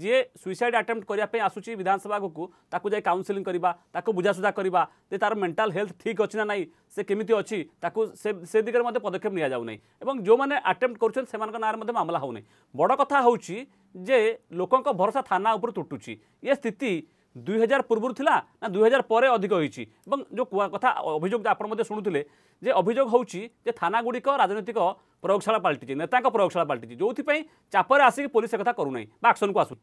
ଯିଏ suicide attempt କରିବା ପାଇଁ ଆସୁଛି ବିଧାନସଭା ଆଗକୁ ତାକୁ ଯାଇ କାଉନସିଲିଂ କରିବା ତାକୁ ବୁଝାସୁଝା କରିବା ଯେ ତାର ମେଣ୍ଟାଲ ହେଲ୍ଥ ଠିକ୍ ଅଛି ନା ନାହିଁ ସେ କେମିତି ଅଛି ତାକୁ ସେ ସେ ଦିଗରେ ମଧ୍ୟ ପଦକ୍ଷେପ ନିଆଯାଉନାହିଁ ଏବଂ ଯେଉଁମାନେ ଆଟେମ୍ପ୍ଟ କରୁଛନ୍ତି ସେମାନଙ୍କ ନାଁରେ ମଧ୍ୟ ମାମଲା ହେଉନାହିଁ ବଡ଼ କଥା ହେଉଛି ଯେ ଲୋକଙ୍କ ଭରସା ଥାନା ଉପରୁ ତୁଟୁଛି ଏ ସ୍ଥିତି ଦୁଇହଜାର ପୂର୍ବରୁ ଥିଲା ନା ଦୁଇହଜାର ପରେ ଅଧିକ ହୋଇଛି ଏବଂ ଯେଉଁ କଥା ଅଭିଯୋଗ ଆପଣ ମଧ୍ୟ ଶୁଣୁଥିଲେ ଯେ ଅଭିଯୋଗ ହେଉଛି ଯେ ଥାନାଗୁଡ଼ିକ ରାଜନୈତିକ ପ୍ରୟୋଗଶାଳା ପାଲଟିଛି ନେତାଙ୍କ ପ୍ରୟୋଗଶାଳା ପାଲଟିଛି ଯେଉଁଥିପାଇଁ ଚାପରେ ଆସିକି ପୋଲିସ ଏକଥା କରୁନାହିଁ ବା ଆକ୍ସନକୁ ଆସୁ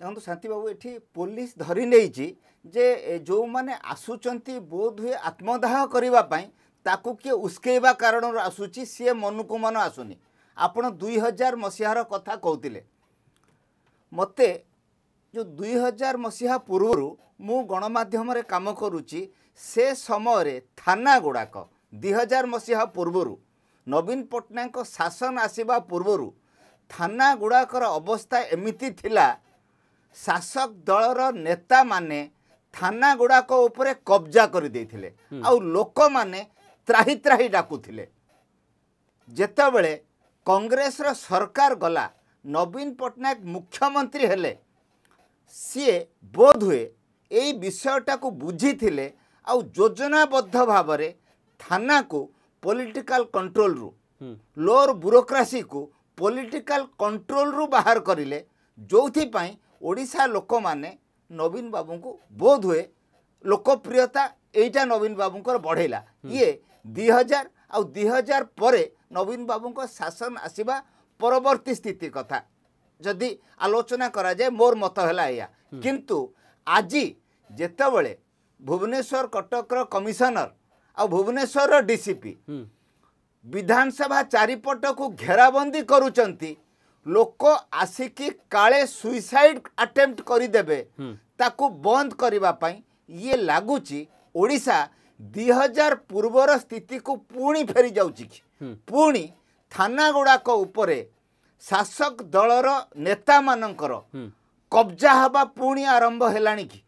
ଦେଖନ୍ତୁ ଶାନ୍ତିବାବୁ ଏଠି ପୋଲିସ ଧରି ନେଇଛି ଯେ ଯେଉଁମାନେ ଆସୁଛନ୍ତି ବୋଧ ହୁଏ ଆତ୍ମଦାହ କରିବା ପାଇଁ ତାକୁ କିଏ ଉସ୍କେଇବା କାରଣରୁ ଆସୁଛି ସିଏ ମନକୁ ମନ ଆସୁନି ଆପଣ ଦୁଇ ହଜାର ମସିହାର କଥା କହୁଥିଲେ ମୋତେ ଯେଉଁ ଦୁଇ ହଜାର ମସିହା ପୂର୍ବରୁ ମୁଁ ଗଣମାଧ୍ୟମରେ କାମ କରୁଛି ସେ ସମୟରେ ଥାନା ଗୁଡ଼ାକ ଦୁଇ ହଜାର ମସିହା ପୂର୍ବରୁ ନବୀନ ପଟ୍ଟନାୟକଙ୍କ ଶାସନ ଆସିବା ପୂର୍ବରୁ ଥାନା ଗୁଡ଼ାକର ଅବସ୍ଥା ଏମିତି ଥିଲା ଶାସକ ଦଳର ନେତାମାନେ ଥାନା ଗୁଡ଼ାକ ଉପରେ କବ୍ଜା କରିଦେଇଥିଲେ ଆଉ ଲୋକମାନେ ତ୍ରାହି ତ୍ରାହି ଡାକୁଥିଲେ ଯେତେବେଳେ କଂଗ୍ରେସର ସରକାର ଗଲା ନବୀନ ପଟ୍ଟନାୟକ ମୁଖ୍ୟମନ୍ତ୍ରୀ ହେଲେ ସିଏ ବୋଧହୁଏ ଏଇ ବିଷୟଟାକୁ ବୁଝିଥିଲେ ଆଉ ଯୋଜନାବଦ୍ଧ ଭାବରେ ଥାନାକୁ ପଲିଟିକାଲ କଣ୍ଟ୍ରୋଲରୁ ଲୋର ବ୍ୟୁରୋକ୍ରାସିକୁ ପଲିଟିକାଲ କଣ୍ଟ୍ରୋଲରୁ ବାହାର କରିଲେ ଯେଉଁଥିପାଇଁ ଓଡ଼ିଶା ଲୋକମାନେ ନବୀନ ବାବୁଙ୍କୁ ବୋଧହୁଏ ଲୋକପ୍ରିୟତା ଏଇଟା ନବୀନ ବାବୁଙ୍କର ବଢ଼େଇଲା ଇଏ ଦୁଇ ହଜାର ଆଉ ଦୁଇ ହଜାର ପରେ ନବୀନ ବାବୁଙ୍କ ଶାସନ ଆସିବା ପରବର୍ତ୍ତୀ ସ୍ଥିତି କଥା ଯଦି ଆଲୋଚନା କରାଯାଏ ମୋର ମତ ହେଲା ଏଇଆ କିନ୍ତୁ ଆଜି ଯେତେବେଳେ ଭୁବନେଶ୍ୱର କଟକର କମିଶନର ଆଉ ଭୁବନେଶ୍ୱରର ଡିସିପି ବିଧାନସଭା ଚାରିପଟକୁ ଘେରାବନ୍ଦୀ କରୁଛନ୍ତି ଲୋକ ଆସିକି କାଳେ ସୁଇସାଇଡ଼ ଆଟେମ୍ପ୍ଟ କରିଦେବେ ତାକୁ ବନ୍ଦ କରିବା ପାଇଁ ଇଏ ଲାଗୁଛି ଓଡ଼ିଶା ଦୁଇ ହଜାର ପୂର୍ବର ସ୍ଥିତିକୁ ପୁଣି ଫେରିଯାଉଛି କି ପୁଣି ଥାନା ଗୁଡ଼ାକ ଉପରେ ଶାସକ ଦଳର ନେତାମାନଙ୍କର କବ୍ଜା ହେବା ପୁଣି ଆରମ୍ଭ ହେଲାଣି କି